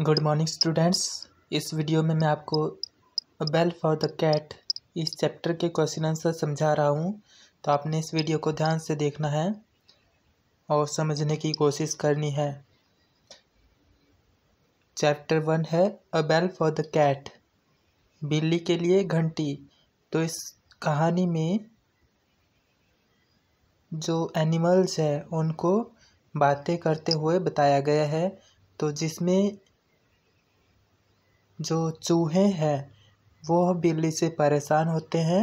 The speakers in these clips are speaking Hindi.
गुड मॉर्निंग स्टूडेंट्स इस वीडियो में मैं आपको बेल फॉर द कैट इस चैप्टर के क्वेश्चन आंसर समझा रहा हूँ तो आपने इस वीडियो को ध्यान से देखना है और समझने की कोशिश करनी है चैप्टर वन है a bell for the cat बिल्ली के लिए घंटी तो इस कहानी में जो एनिमल्स हैं उनको बातें करते हुए बताया गया है तो जिसमें जो चूहे हैं वो बिल्ली से परेशान होते हैं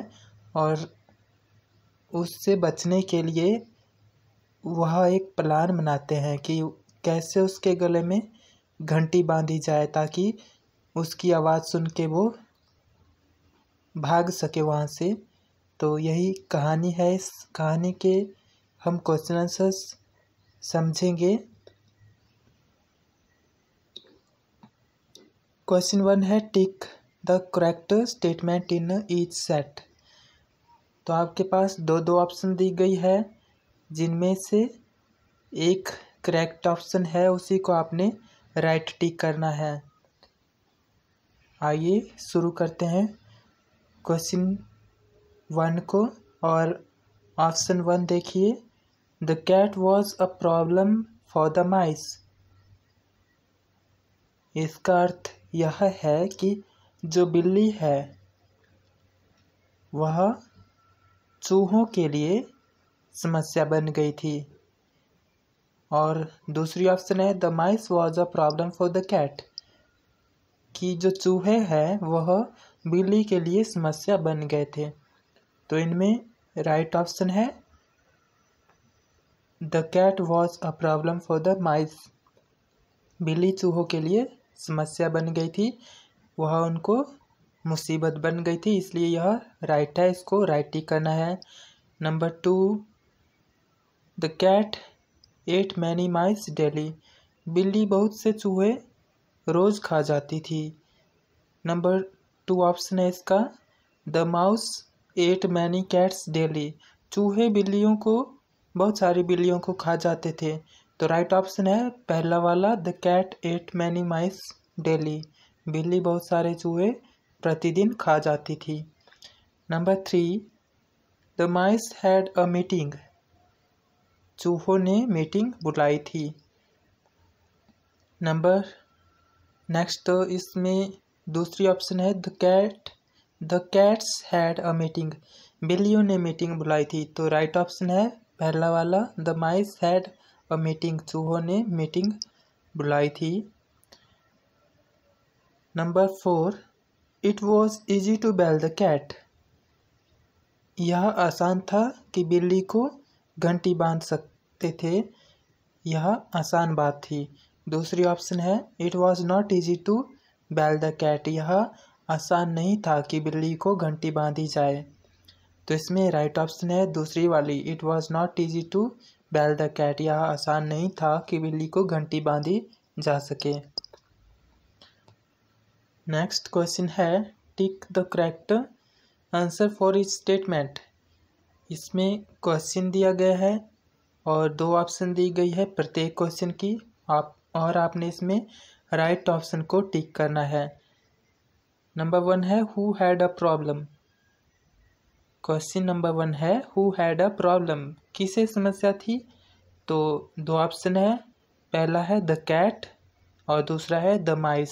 और उससे बचने के लिए वह एक प्लान बनाते हैं कि कैसे उसके गले में घंटी बांधी जाए ताकि उसकी आवाज़ सुन के वो भाग सके वहाँ से तो यही कहानी है इस कहानी के हम क्वेश्चन आंसर्स समझेंगे क्वेश्चन वन है tick the correct statement in each set तो आपके पास दो दो ऑप्शन दी गई है जिनमें से एक करेक्ट ऑप्शन है उसी को आपने राइट right टिक करना है आइए शुरू करते हैं क्वेश्चन वन को और ऑप्शन वन देखिए the cat was a problem for the mice इसका अर्थ यह है कि जो बिल्ली है वह चूहों के लिए समस्या बन गई थी और दूसरी ऑप्शन है the mice was a problem for the cat कि जो चूहे हैं वह बिल्ली के लिए समस्या बन गए थे तो इनमें राइट ऑप्शन है the cat was a problem for the mice बिल्ली चूहों के लिए समस्या बन गई थी वह उनको मुसीबत बन गई थी इसलिए यह राइट है इसको राइट ही करना है number two the cat ate many mice daily बिल्ली बहुत से चूहे रोज़ खा जाती थी नंबर टू ऑप्शन है इसका the mouse ate many cats daily चूहे बिल्लियों को बहुत सारी बिल्लियों को खा जाते थे तो राइट ऑप्शन है पहला वाला the cat ate many mice daily बिल्ली बहुत सारे चूहे प्रतिदिन खा जाती थी number three the mice had a meeting चूहों ने मीटिंग बुलाई थी नंबर नेक्स्ट तो इसमें दूसरी ऑप्शन है the cat the cats had a meeting बिल्लियों ने मीटिंग बुलाई थी तो राइट ऑप्शन है पहला वाला the mice had a meeting चूहों ने मीटिंग बुलाई थी number four it was easy to bell the cat यह आसान था कि बिल्ली को घंटी बांध सकते थे यह आसान बात थी दूसरी ऑप्शन है it was not easy to bell the cat यह आसान नहीं था कि बिल्ली को घंटी बांधी जाए तो इसमें राइट right ऑप्शन है दूसरी वाली it was not easy to bell the cat यह आसान नहीं था कि बिल्ली को घंटी बांधी जा सके नेक्स्ट क्वेश्चन है tick the correct answer for is statement इसमें क्वेश्चन दिया गया है और दो ऑप्शन दी गई है प्रत्येक क्वेश्चन की आप और आपने इसमें राइट right ऑप्शन को टिक करना है नंबर वन है who had a problem question number one है हु हैड अ प्रॉब्लम किसे समस्या थी तो दो ऑप्शन है पहला है द कैट और दूसरा है द माइस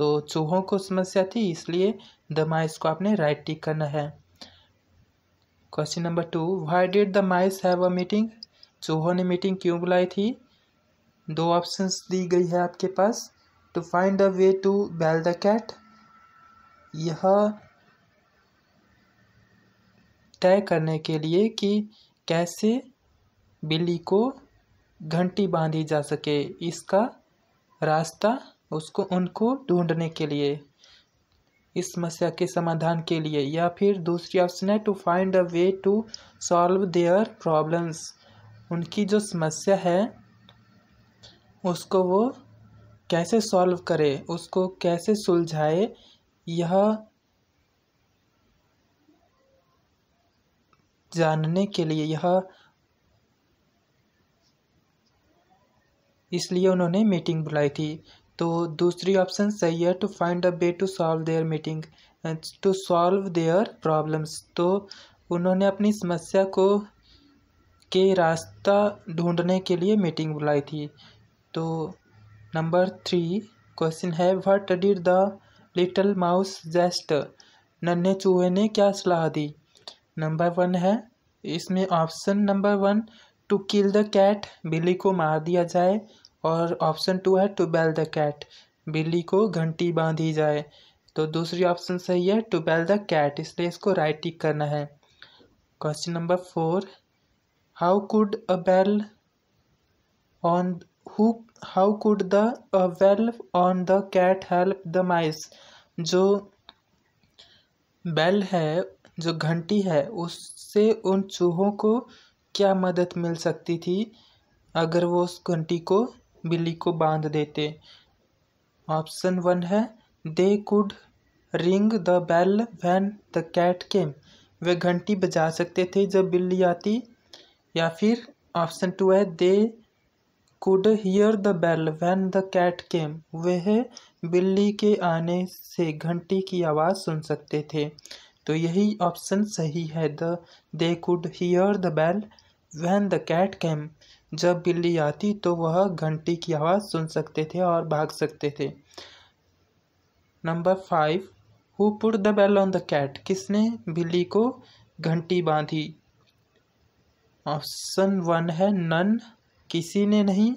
तो चूहों को समस्या थी इसलिए द माइस को आपने राइट टिक करना है question number two why did the mice have a meeting चूहों ने मीटिंग क्यों बुलाई थी दो ऑप्शंस दी गई है आपके पास to find a way to bell the cat यह तय करने के लिए कि कैसे बिल्ली को घंटी बांधी जा सके इसका रास्ता उसको उनको ढूंढने के लिए इस समस्या के समाधान के लिए या फिर दूसरी ऑप्शन है to find a way to solve their problems उनकी जो समस्या है उसको वो कैसे सॉल्व करे उसको कैसे सुलझाए यह जानने के लिए यह इसलिए उन्होंने मीटिंग बुलाई थी तो दूसरी ऑप्शन सही है to find a way to solve their meeting to solve their problems तो उन्होंने अपनी समस्या को के रास्ता ढूंढने के लिए मीटिंग बुलाई थी तो नंबर थ्री क्वेश्चन है what did the little mouse suggest नन्हे चूहे ने क्या सलाह दी नंबर वन है इसमें option number one to kill the cat बिल्ली को मार दिया जाए और ऑप्शन टू है टू बैल द कैट बिल्ली को घंटी बांधी जाए तो दूसरी ऑप्शन सही है टू बैल द कैट इसलिए इसको राइट टिक करना है question number four how could a bell on who how could the bell on the cat help the mice जो बेल है जो घंटी है उससे उन चूहों को क्या मदद मिल सकती थी अगर वो उस घंटी को बिल्ली को बांध देते ऑप्शन वन है they could ring the bell when the cat came वे घंटी बजा सकते थे जब बिल्ली आती या फिर ऑप्शन टू है they could hear the bell when the cat came वह बिल्ली के आने से घंटी की आवाज़ सुन सकते थे तो यही ऑप्शन सही है the they could hear the bell when the cat came जब बिल्ली आती तो वह घंटी की आवाज़ सुन सकते थे और भाग सकते थे number five who put the bell on the cat किसने बिल्ली को घंटी बांधी ऑप्शन वन है नन किसी ने नहीं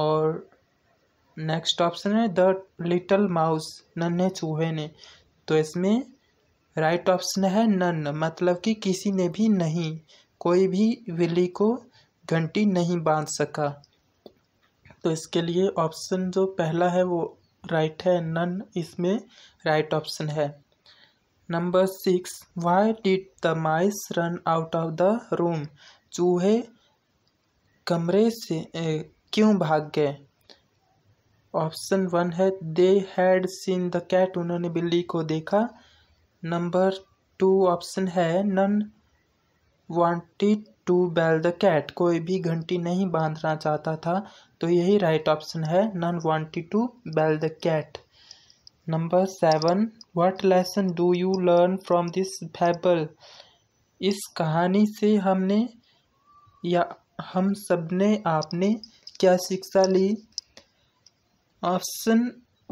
और नेक्स्ट ऑप्शन है द लिटल माउस नन्हे चूहे ने तो इसमें राइट ऑप्शन है नन मतलब कि किसी ने भी नहीं कोई भी विली को घंटी नहीं बांध सका तो इसके लिए ऑप्शन जो पहला है वो राइट है नन इसमें राइट ऑप्शन है number six why did the mice run out of the room चूहे कमरे से ए, क्यों भाग गए ऑप्शन वन है they had seen the cat उन्होंने बिल्ली को देखा नंबर टू ऑप्शन है none wanted to bell the cat कोई भी घंटी नहीं बांधना चाहता था तो यही राइट ऑप्शन है none wanted to bell the cat number seven what lesson do you learn from this fable इस कहानी से हमने या हम सबने आपने क्या शिक्षा ली option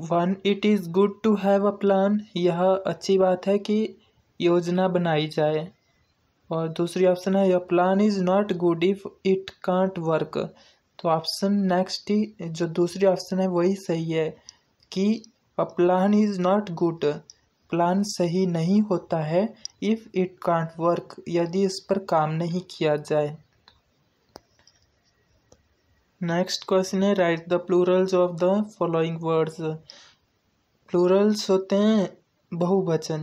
one it is good to have a plan यह अच्छी बात है कि योजना बनाई जाए और दूसरी ऑप्शन है your plan is not good if it can't work तो ऑप्शन नेक्स्ट ही जो दूसरी ऑप्शन है वही सही है कि a plan is not good plan सही नहीं होता है इफ़ इट कांट वर्क यदि इस पर काम नहीं किया जाए नेक्स्ट क्वेश्चन है write the plurals of the following words plurals होते हैं बहुवचन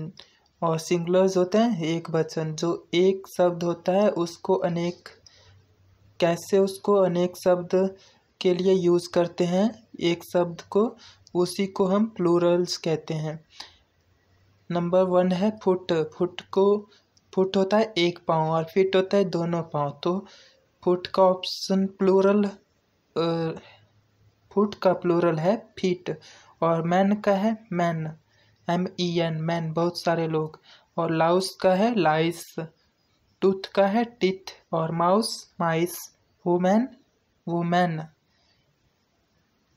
और सिंगुलर्स होते हैं एक वचन जो एक शब्द होता है उसको अनेक कैसे उसको अनेक शब्द के लिए यूज़ करते हैं एक शब्द को उसी को हम प्लूरल्स कहते हैं नंबर वन है फुट फुट को फुट होता है एक पाँव और फिट होता है दोनों पाँव तो फुट का ऑप्शन प्लूरल फुट का प्लोरल है फीट और मैन का है men M E N men बहुत सारे लोग और लाउस का है लाइस टूथ का है टिथ और mouse mice women women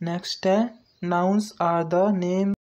next है नाउंस आर द नेम